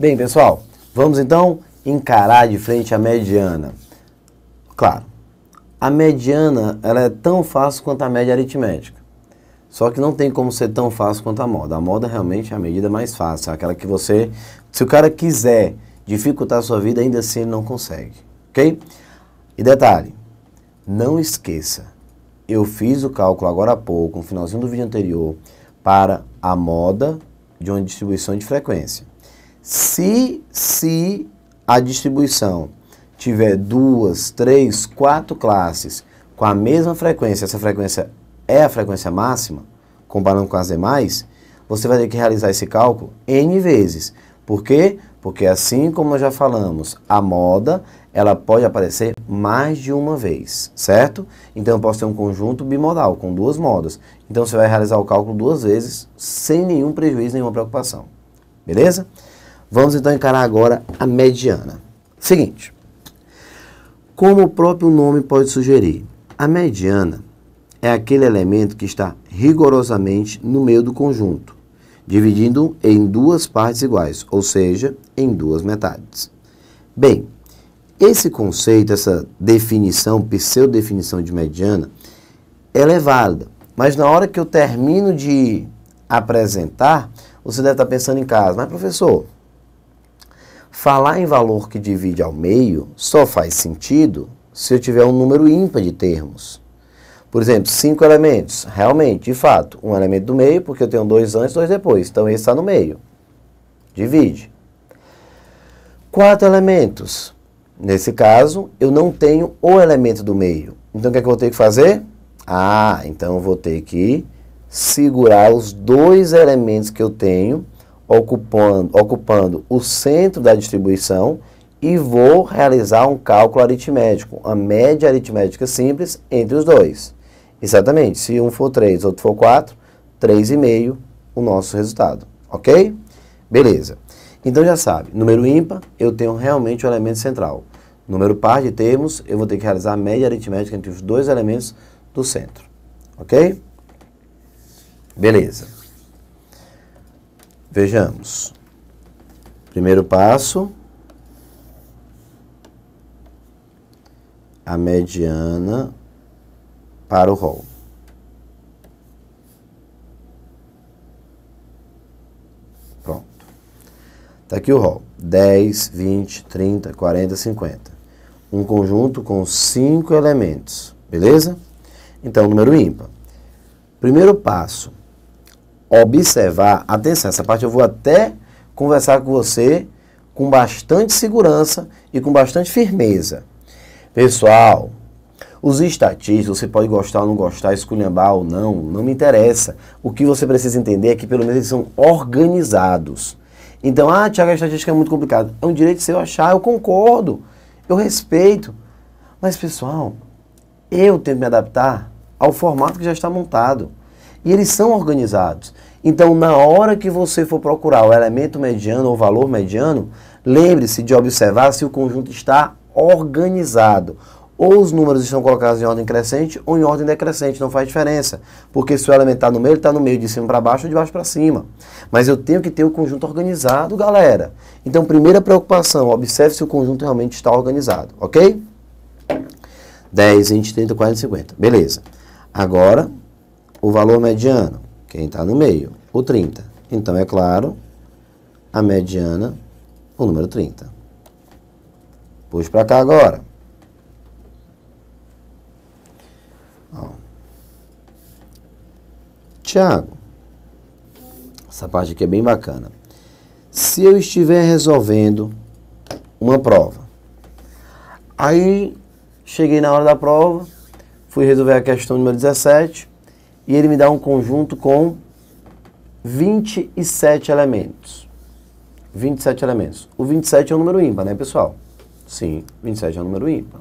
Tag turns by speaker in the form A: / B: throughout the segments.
A: Bem, pessoal, vamos então encarar de frente a mediana. Claro, a mediana ela é tão fácil quanto a média aritmética. Só que não tem como ser tão fácil quanto a moda. A moda realmente é a medida mais fácil, é aquela que você, se o cara quiser dificultar a sua vida, ainda assim ele não consegue, ok? E detalhe, não esqueça, eu fiz o cálculo agora há pouco, no finalzinho do vídeo anterior, para a moda de uma distribuição de frequência. Se, se a distribuição tiver duas, três, quatro classes com a mesma frequência, essa frequência é a frequência máxima, comparando com as demais, você vai ter que realizar esse cálculo N vezes. Por quê? Porque assim como já falamos, a moda ela pode aparecer mais de uma vez, certo? Então eu posso ter um conjunto bimodal com duas modas. Então você vai realizar o cálculo duas vezes sem nenhum prejuízo, nenhuma preocupação. Beleza? Vamos então encarar agora a mediana. Seguinte, como o próprio nome pode sugerir, a mediana é aquele elemento que está rigorosamente no meio do conjunto, dividindo em duas partes iguais, ou seja, em duas metades. Bem, esse conceito, essa definição, definição de mediana, ela é válida, mas na hora que eu termino de apresentar, você deve estar pensando em casa, mas professor, Falar em valor que divide ao meio só faz sentido se eu tiver um número ímpar de termos. Por exemplo, cinco elementos. Realmente, de fato, um elemento do meio, porque eu tenho dois antes, dois depois. Então, esse está no meio. Divide. Quatro elementos. Nesse caso, eu não tenho o elemento do meio. Então, o que, é que eu vou ter que fazer? Ah, então eu vou ter que segurar os dois elementos que eu tenho ocupando, ocupando o centro da distribuição e vou realizar um cálculo aritmético, a média aritmética simples entre os dois. Exatamente, se um for 3, outro for 4, 3,5 o nosso resultado, ok? Beleza. Então já sabe, número ímpar, eu tenho realmente o elemento central. Número par de termos, eu vou ter que realizar a média aritmética entre os dois elementos do centro, ok? Beleza. Vejamos. Primeiro passo, a mediana para o rol. Pronto. Está aqui o rol. 10, 20, 30, 40, 50. Um conjunto com cinco elementos, beleza? Então, número ímpar. Primeiro passo, observar, atenção, essa parte eu vou até conversar com você com bastante segurança e com bastante firmeza. Pessoal, os estatísticos, você pode gostar ou não gostar, esculhambar ou não, não me interessa. O que você precisa entender é que pelo menos eles são organizados. Então, ah, Tiago, a estatística é muito complicada. É um direito seu achar, eu concordo, eu respeito. Mas, pessoal, eu tento me adaptar ao formato que já está montado. E eles são organizados. Então, na hora que você for procurar o elemento mediano ou valor mediano, lembre-se de observar se o conjunto está organizado. Ou os números estão colocados em ordem crescente ou em ordem decrescente, não faz diferença. Porque se o elemento está no meio, ele está no meio, de cima para baixo ou de baixo para cima. Mas eu tenho que ter o conjunto organizado, galera. Então, primeira preocupação, observe se o conjunto realmente está organizado, ok? 10, 20, 30, 40, 50. Beleza. Agora, o valor mediano, quem está no meio, o 30. Então, é claro, a mediana, o número 30. Pus para cá agora. Tiago, essa parte aqui é bem bacana. Se eu estiver resolvendo uma prova, aí cheguei na hora da prova, fui resolver a questão número 17, e ele me dá um conjunto com 27 elementos. 27 elementos. O 27 é um número ímpar, né, pessoal? Sim, 27 é um número ímpar.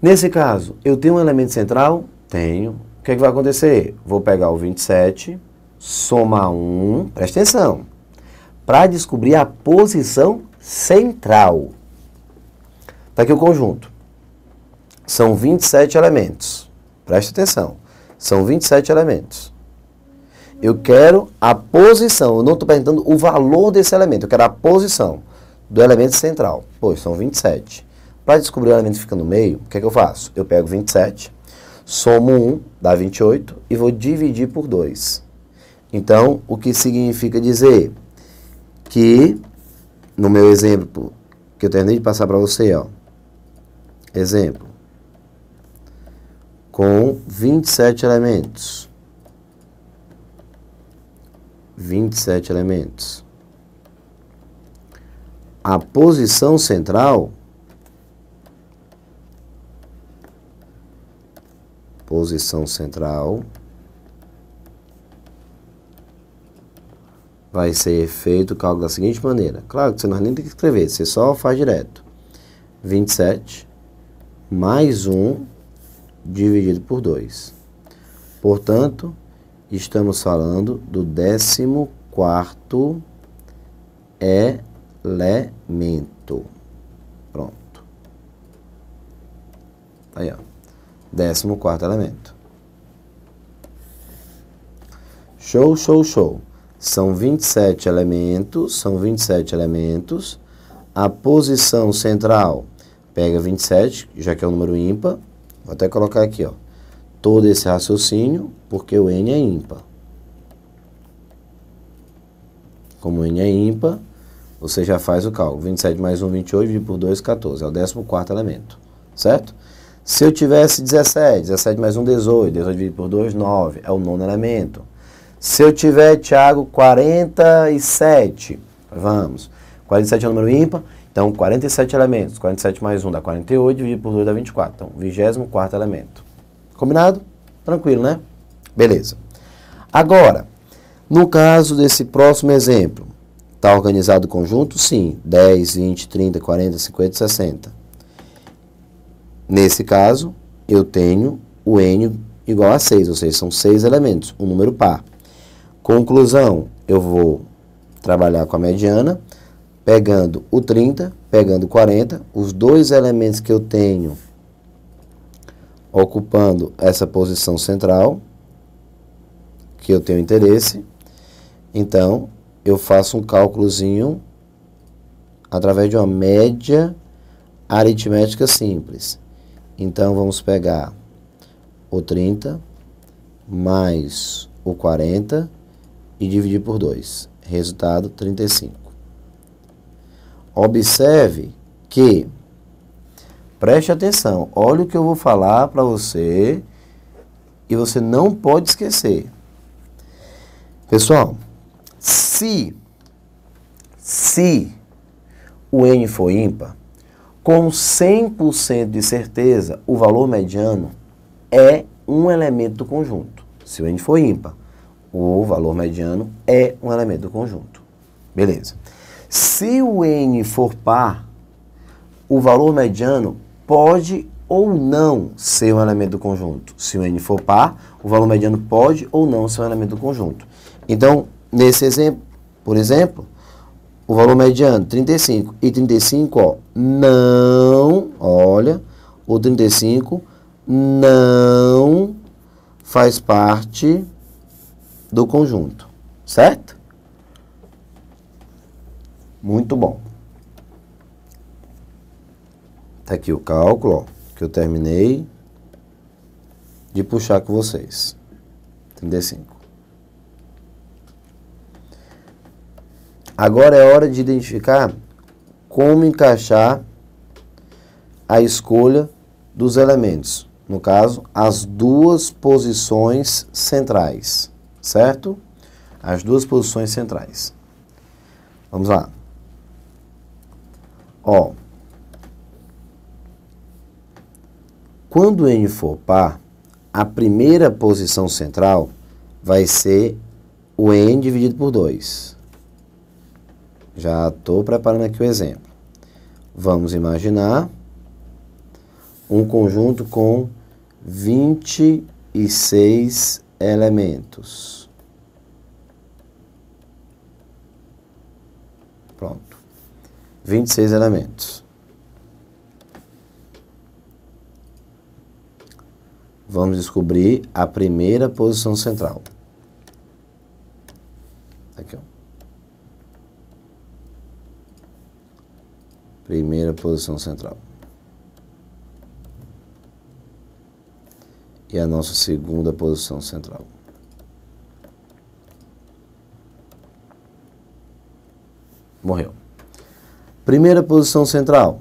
A: Nesse caso, eu tenho um elemento central? Tenho. O que, é que vai acontecer? Vou pegar o 27, somar 1, presta atenção, para descobrir a posição central. Está aqui o conjunto. São 27 elementos. Preste atenção. São 27 elementos. Eu quero a posição. Eu não estou perguntando o valor desse elemento. Eu quero a posição do elemento central. Pois, são 27. Para descobrir o elemento que fica no meio, o que, é que eu faço? Eu pego 27, somo 1, dá 28, e vou dividir por 2. Então, o que significa dizer que, no meu exemplo, que eu terminei de passar para você, ó, exemplo, com 27 elementos. 27 elementos. A posição central posição central vai ser feito o cálculo da seguinte maneira. Claro que você não nem tem que escrever, você só faz direto. 27 mais 1 dividido por 2. Portanto, estamos falando do 14 elemento. Pronto. Aí, ó. 14 elemento. Show, show, show. São 27 elementos, são 27 elementos. A posição central pega 27, já que é um número ímpar. Vou até colocar aqui, ó. Todo esse raciocínio, porque o n é ímpar. Como o n é ímpar, você já faz o cálculo. 27 mais 1, 28, dividido por 2, 14. É o 14º elemento, certo? Se eu tivesse 17, 17 mais 1, 18. 18 dividido por 2, 9. É o nono elemento. Se eu tiver, Tiago, 47, vamos. 47 é o número ímpar. Então, 47 elementos, 47 mais 1 dá 48, dividido por 2 dá 24. Então, 24 elemento. Combinado? Tranquilo, né? Beleza. Agora, no caso desse próximo exemplo, está organizado o conjunto? Sim. 10, 20, 30, 40, 50, 60. Nesse caso, eu tenho o N igual a 6, ou seja, são 6 elementos, um número par. Conclusão, eu vou trabalhar com a mediana pegando o 30, pegando o 40, os dois elementos que eu tenho ocupando essa posição central, que eu tenho interesse, então eu faço um cálculozinho através de uma média aritmética simples. Então vamos pegar o 30 mais o 40 e dividir por 2. Resultado 35. Observe que, preste atenção, olha o que eu vou falar para você e você não pode esquecer. Pessoal, se, se o N for ímpar, com 100% de certeza, o valor mediano é um elemento do conjunto. Se o N for ímpar, o valor mediano é um elemento do conjunto. Beleza. Se o N for par, o valor mediano pode ou não ser um elemento do conjunto. Se o N for par, o valor mediano pode ou não ser um elemento do conjunto. Então, nesse exemplo, por exemplo, o valor mediano 35 e 35, ó, não, olha, o 35 não faz parte do conjunto, certo? Muito bom. Tá aqui o cálculo, ó, que eu terminei de puxar com vocês. 35. Agora é hora de identificar como encaixar a escolha dos elementos. No caso, as duas posições centrais, certo? As duas posições centrais. Vamos lá. Ó, quando n for par, a primeira posição central vai ser o n dividido por 2. Já estou preparando aqui o exemplo. Vamos imaginar um conjunto com 26 elementos. Pronto. 26 elementos. Vamos descobrir a primeira posição central. Aqui, ó. Primeira posição central. E a nossa segunda posição central. Morreu. Primeira posição central,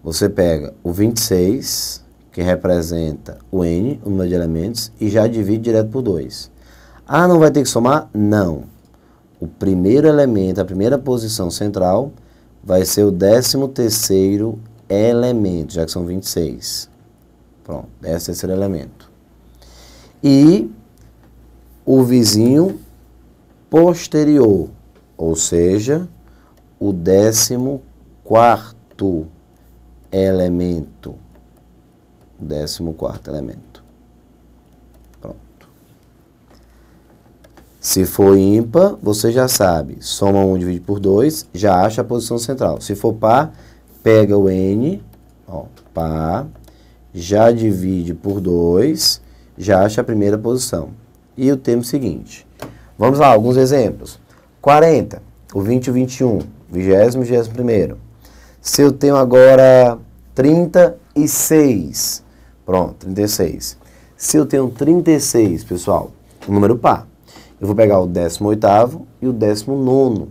A: você pega o 26, que representa o N, o número de elementos, e já divide direto por 2. Ah, não vai ter que somar? Não. O primeiro elemento, a primeira posição central, vai ser o 13 terceiro elemento, já que são 26. Pronto, 13 terceiro elemento. E o vizinho posterior, ou seja, o décimo quarto elemento. Décimo quarto elemento. Pronto. Se for ímpar, você já sabe. Soma 1 um, divide por 2, já acha a posição central. Se for par, pega o N, ó, par, já divide por 2, já acha a primeira posição. E o termo seguinte. Vamos lá, alguns exemplos. 40, o 20 e o 21 vigésimo, vigésimo primeiro. Se eu tenho agora 36, pronto, 36. Se eu tenho 36, pessoal, um número par, eu vou pegar o 18 e o 19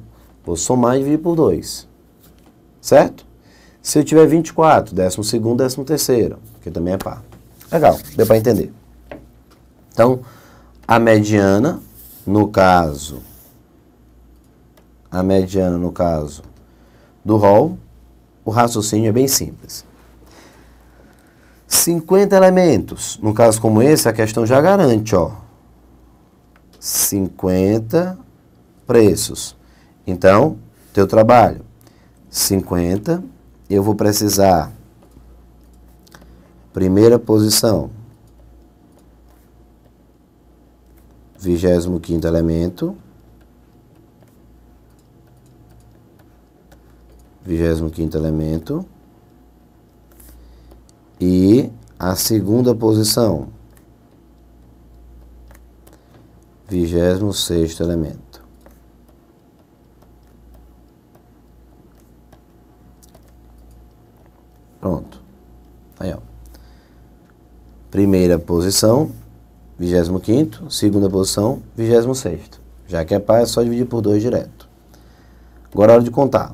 A: vou somar e dividir por 2, certo? Se eu tiver 24, 12º, 13º, que também é par. Legal, deu para entender. Então, a mediana, no caso, a mediana no caso do rol, o raciocínio é bem simples. 50 elementos. No caso como esse, a questão já garante, ó. 50 preços. Então, teu trabalho, 50. Eu vou precisar, primeira posição, 25 elemento, 25 elemento. E a segunda posição, 26 elemento. Pronto. Aí, ó. Primeira posição, 25, segunda posição, 26. Já que é par, é só dividir por 2 direto. Agora é hora de contar.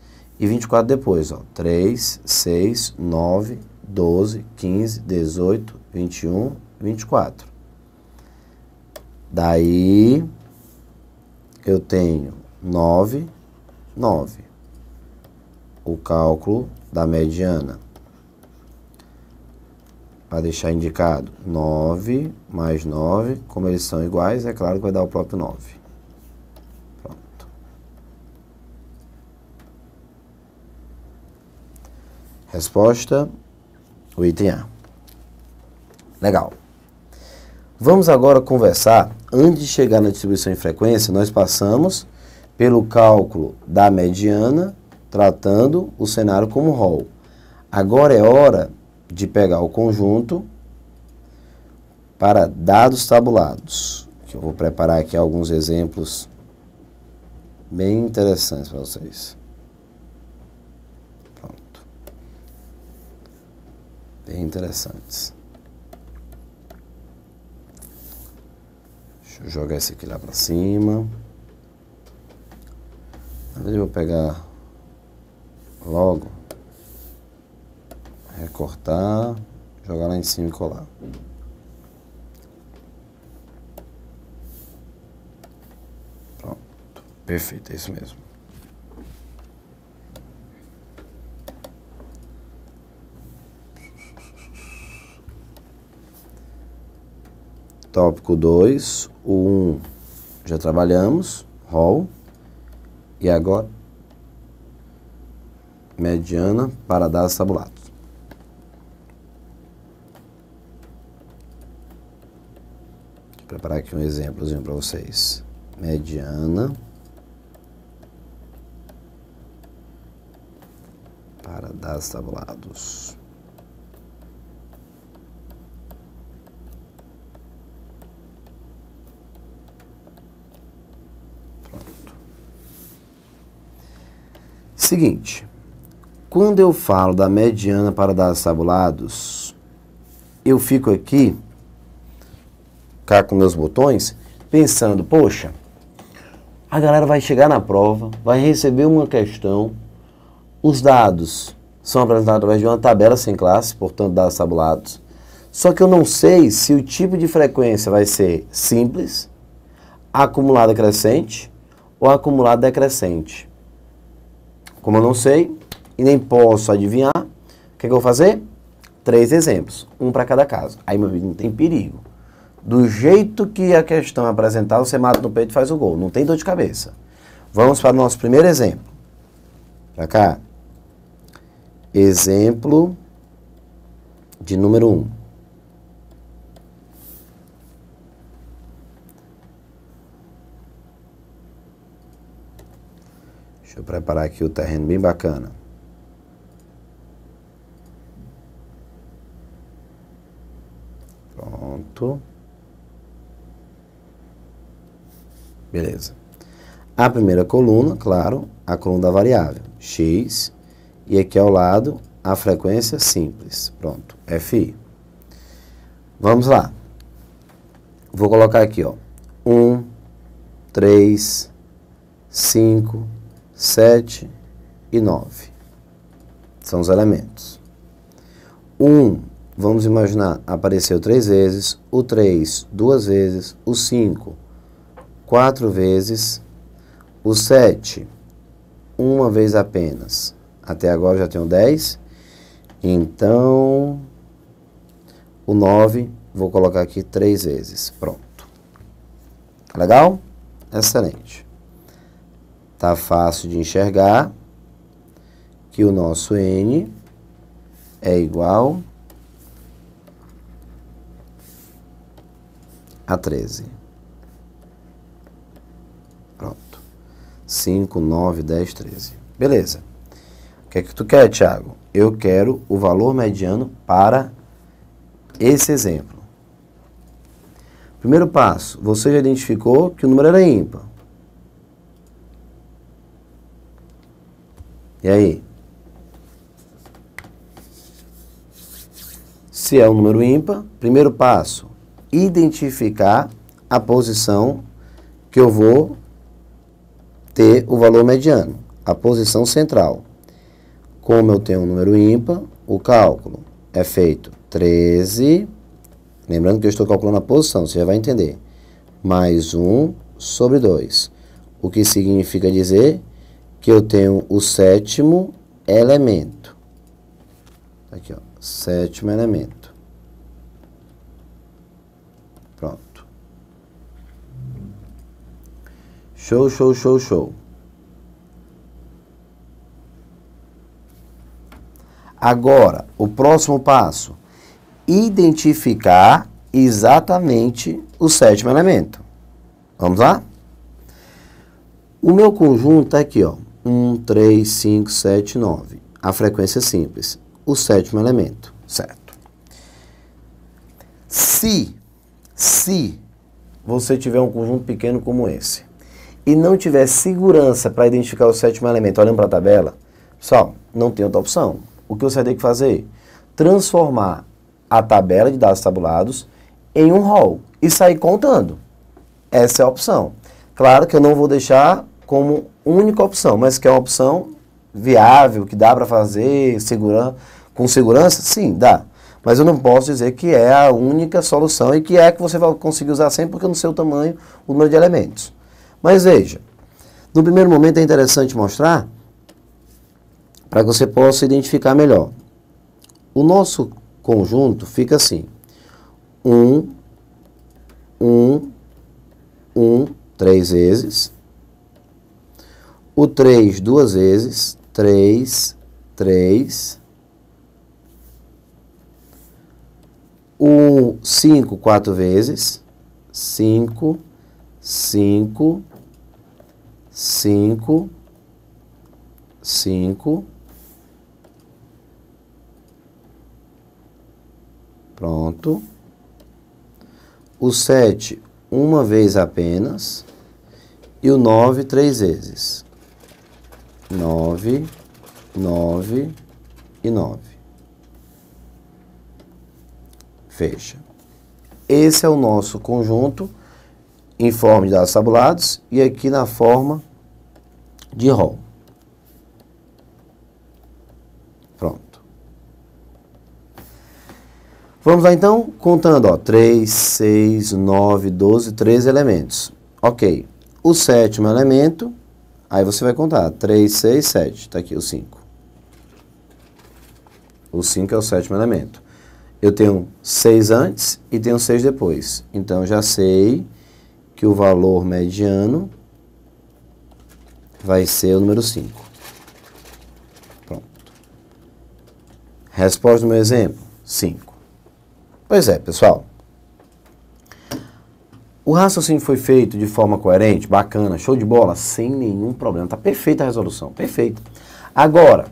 A: e 24 depois, ó, 3, 6, 9, 12, 15, 18, 21, 24. Daí eu tenho 9, 9. O cálculo da mediana. Para deixar indicado, 9 mais 9, como eles são iguais, é claro que vai dar o próprio 9. Resposta: o item A. Legal. Vamos agora conversar. Antes de chegar na distribuição em frequência, nós passamos pelo cálculo da mediana, tratando o cenário como rol. Agora é hora de pegar o conjunto para dados tabulados. Que eu vou preparar aqui alguns exemplos bem interessantes para vocês. bem é interessantes. Deixa eu jogar esse aqui lá para cima. Eu vou pegar logo, recortar, jogar lá em cima e colar. Pronto, perfeito, é isso mesmo. Tópico 2, o 1 um, já trabalhamos, rol. E agora, mediana para dados tabulados. Vou preparar aqui um exemplozinho para vocês. Mediana para dados tabulados. Seguinte, quando eu falo da mediana para dados tabulados, eu fico aqui, cá com meus botões, pensando, poxa, a galera vai chegar na prova, vai receber uma questão, os dados são apresentados através de uma tabela sem classe, portanto, dados tabulados. Só que eu não sei se o tipo de frequência vai ser simples, acumulada é crescente ou acumulada decrescente. É como eu não sei e nem posso adivinhar, o que, é que eu vou fazer? Três exemplos, um para cada caso. Aí, meu amigo, não tem perigo. Do jeito que a questão é apresentada, você mata no peito e faz o gol. Não tem dor de cabeça. Vamos para o nosso primeiro exemplo. Para cá. Exemplo de número 1. Um. Deixa eu preparar aqui o terreno bem bacana. Pronto. Beleza. A primeira coluna, claro, a coluna da variável, x, e aqui ao lado a frequência simples. Pronto, FI. Vamos lá. Vou colocar aqui, ó. 1, 3, 5, 7 e 9. São os elementos. 1, um, vamos imaginar, apareceu 3 vezes, o 3 duas vezes, o 5 4 vezes, o 7 uma vez apenas. Até agora já tenho 10. Então, o 9 vou colocar aqui 3 vezes. Pronto. Legal? Excelente. Está fácil de enxergar que o nosso N é igual a 13. Pronto. 5, 9, 10, 13. Beleza. O que é que tu quer, Tiago? Eu quero o valor mediano para esse exemplo. Primeiro passo, você já identificou que o número era ímpar. E aí? Se é um número ímpar, primeiro passo, identificar a posição que eu vou ter o valor mediano, a posição central. Como eu tenho um número ímpar, o cálculo é feito 13, lembrando que eu estou calculando a posição, você já vai entender, mais 1 sobre 2, o que significa dizer que eu tenho o sétimo elemento. Aqui, ó, sétimo elemento. Pronto. Show, show, show, show. Agora, o próximo passo, identificar exatamente o sétimo elemento. Vamos lá? O meu conjunto é aqui, ó. 1, 3, 5, 7, 9. A frequência é simples. O sétimo elemento, certo? Se, se você tiver um conjunto pequeno como esse e não tiver segurança para identificar o sétimo elemento olhando para a tabela, pessoal, não tem outra opção. O que você tem que fazer? Transformar a tabela de dados tabulados em um rol e sair contando. Essa é a opção. Claro que eu não vou deixar como única opção, mas que é uma opção viável, que dá para fazer segura, com segurança, sim, dá. Mas eu não posso dizer que é a única solução e que é que você vai conseguir usar sempre, porque no seu tamanho, o número de elementos. Mas veja, no primeiro momento é interessante mostrar para que você possa identificar melhor. O nosso conjunto fica assim. 1, 1, 1, três vezes o 3 duas vezes, 3, 3. O 5 quatro vezes, 5, 5, 5, 5. Pronto. O 7 uma vez apenas e o 9 três vezes. 9, 9 e 9. Fecha. Esse é o nosso conjunto em forma de dados tabulados e aqui na forma de rol. Pronto. Vamos lá então, contando, ó, 3, 6, 9, 12, 13 elementos. Ok. O sétimo elemento Aí você vai contar 3, 6, 7. Está aqui o 5. O 5 é o sétimo elemento. Eu tenho 6 antes e tenho 6 depois. Então, já sei que o valor mediano vai ser o número 5. Pronto. Resposta do meu exemplo? 5. Pois é, pessoal. O raciocínio foi feito de forma coerente, bacana, show de bola, sem nenhum problema. Tá perfeita a resolução, perfeito. Agora,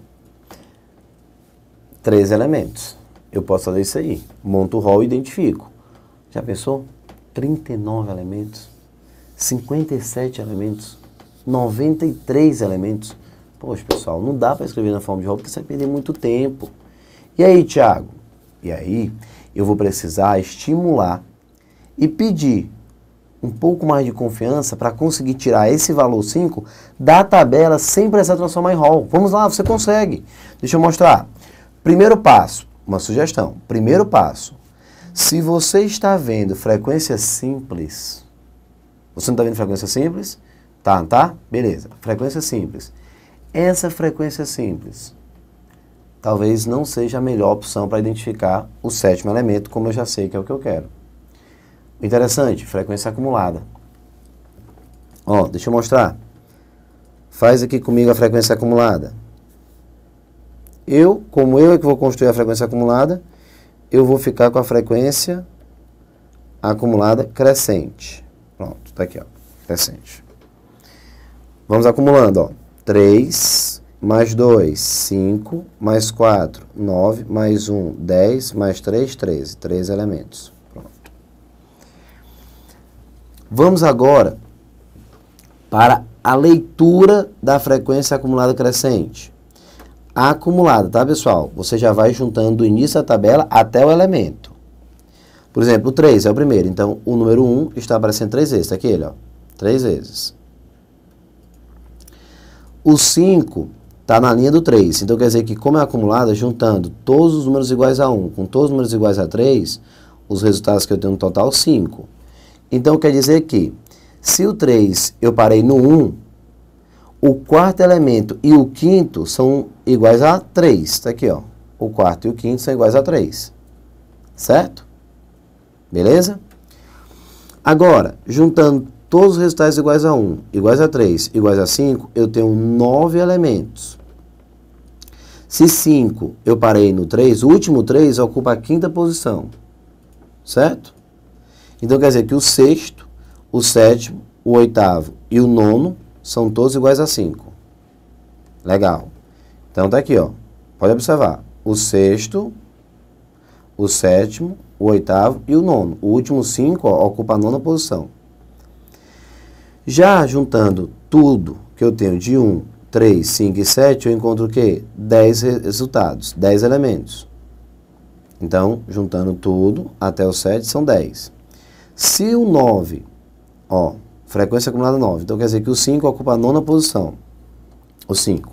A: três elementos. Eu posso fazer isso aí. Monto o rol e identifico. Já pensou? 39 elementos, 57 elementos, 93 elementos. Poxa, pessoal, não dá para escrever na forma de rol porque você vai perder muito tempo. E aí, Tiago? E aí, eu vou precisar estimular e pedir um pouco mais de confiança para conseguir tirar esse valor 5 da tabela sem precisar transformar em hall Vamos lá, você consegue. Deixa eu mostrar. Primeiro passo, uma sugestão. Primeiro passo, se você está vendo frequência simples, você não está vendo frequência simples? Tá, tá? Beleza. Frequência simples. Essa frequência simples talvez não seja a melhor opção para identificar o sétimo elemento, como eu já sei que é o que eu quero. Interessante, frequência acumulada. Ó, deixa eu mostrar. Faz aqui comigo a frequência acumulada. Eu, como eu é que vou construir a frequência acumulada, eu vou ficar com a frequência acumulada crescente. Pronto, tá aqui, ó, crescente. Vamos acumulando, ó. 3 mais 2, 5, mais 4, 9, mais 1, 10, mais 3, 13. 13 elementos. Vamos agora para a leitura da frequência acumulada crescente. A acumulada, tá pessoal? Você já vai juntando do início da tabela até o elemento. Por exemplo, o 3 é o primeiro, então o número 1 está aparecendo três vezes, Está aqui ele, ó, três vezes. O 5 está na linha do 3, então quer dizer que como é acumulada, juntando todos os números iguais a 1 com todos os números iguais a 3, os resultados que eu tenho no total, são 5. Então quer dizer que se o 3 eu parei no 1, o quarto elemento e o quinto são iguais a 3. Está aqui, ó. O quarto e o quinto são iguais a 3. Certo? Beleza? Agora, juntando todos os resultados iguais a 1, iguais a 3, iguais a 5, eu tenho 9 elementos. Se 5 eu parei no 3, o último 3 ocupa a quinta posição. Certo? Então quer dizer que o sexto, o sétimo, o oitavo e o nono são todos iguais a 5. Legal. Então tá aqui, ó. Pode observar. O sexto, o sétimo, o oitavo e o nono. O último 5 ocupa a nona posição. Já juntando tudo que eu tenho de 1, 3, 5 e 7, eu encontro o quê? 10 resultados, 10 elementos. Então, juntando tudo até o 7 são 10. 10. Se o 9, ó, frequência acumulada 9, então quer dizer que o 5 ocupa a nona posição, o 5.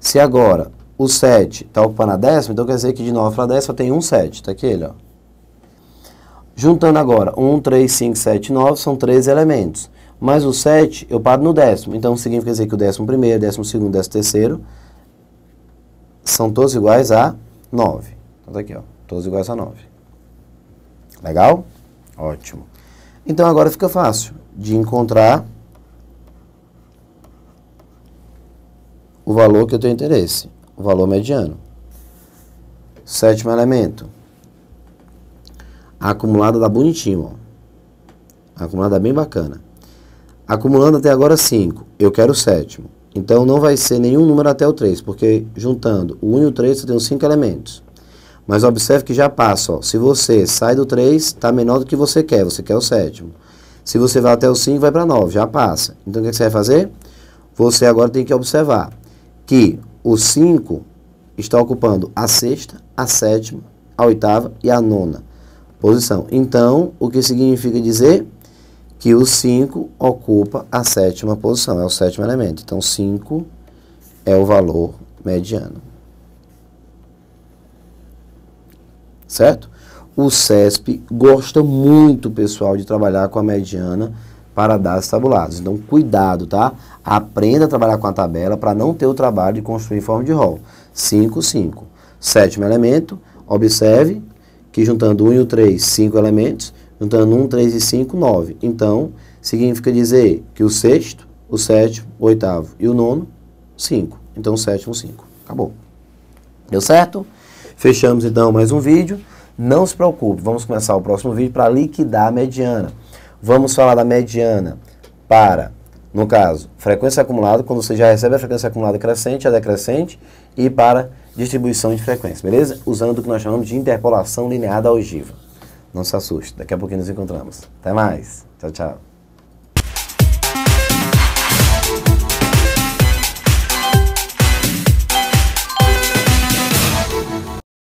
A: Se agora o 7 está ocupando a décima, então quer dizer que de 9 para 10 só tem um 7, está aqui ele, ó. Juntando agora 1, 3, 5, 7, 9, são 13 elementos. Mas o 7, eu paro no décimo. Então, significa dizer que o décimo primeiro, décimo segundo, décimo terceiro são todos iguais a 9. Então, tá aqui, ó. Todos iguais a 9. Legal? Ótimo. Então agora fica fácil de encontrar o valor que eu tenho interesse, o valor mediano. Sétimo elemento. A acumulada dá bonitinho, ó. A acumulada é bem bacana. Acumulando até agora 5, eu quero o sétimo. Então não vai ser nenhum número até o 3, porque juntando o 1 e o 3 eu tenho 5 elementos. Mas observe que já passa. Ó. Se você sai do 3, está menor do que você quer. Você quer o sétimo. Se você vai até o 5, vai para 9. Já passa. Então, o é que, você vai fazer? Você agora tem que observar que o 5 está ocupando a sexta, a sétima, a oitava e a nona posição. Então, o que significa dizer que o 5 ocupa a sétima posição, é o sétimo elemento. Então, 5 é o valor mediano. certo? O CESP gosta muito, pessoal, de trabalhar com a mediana para dados tabulados. Então, cuidado, tá? Aprenda a trabalhar com a tabela para não ter o trabalho de construir em forma de rol. 5, 5. Sétimo elemento, observe que juntando 1 um e o 3, 5 elementos, juntando 1, um, 3 e 5, 9. Então, significa dizer que o sexto, o sétimo, o oitavo e o nono, 5. Então, sétimo, 5. Acabou. Deu certo? Fechamos então mais um vídeo. Não se preocupe, vamos começar o próximo vídeo para liquidar a mediana. Vamos falar da mediana para, no caso, frequência acumulada, quando você já recebe a frequência acumulada crescente, a decrescente, e para distribuição de frequência, beleza? Usando o que nós chamamos de interpolação linear da ogiva. Não se assuste, daqui a pouquinho nos encontramos. Até mais. Tchau, tchau.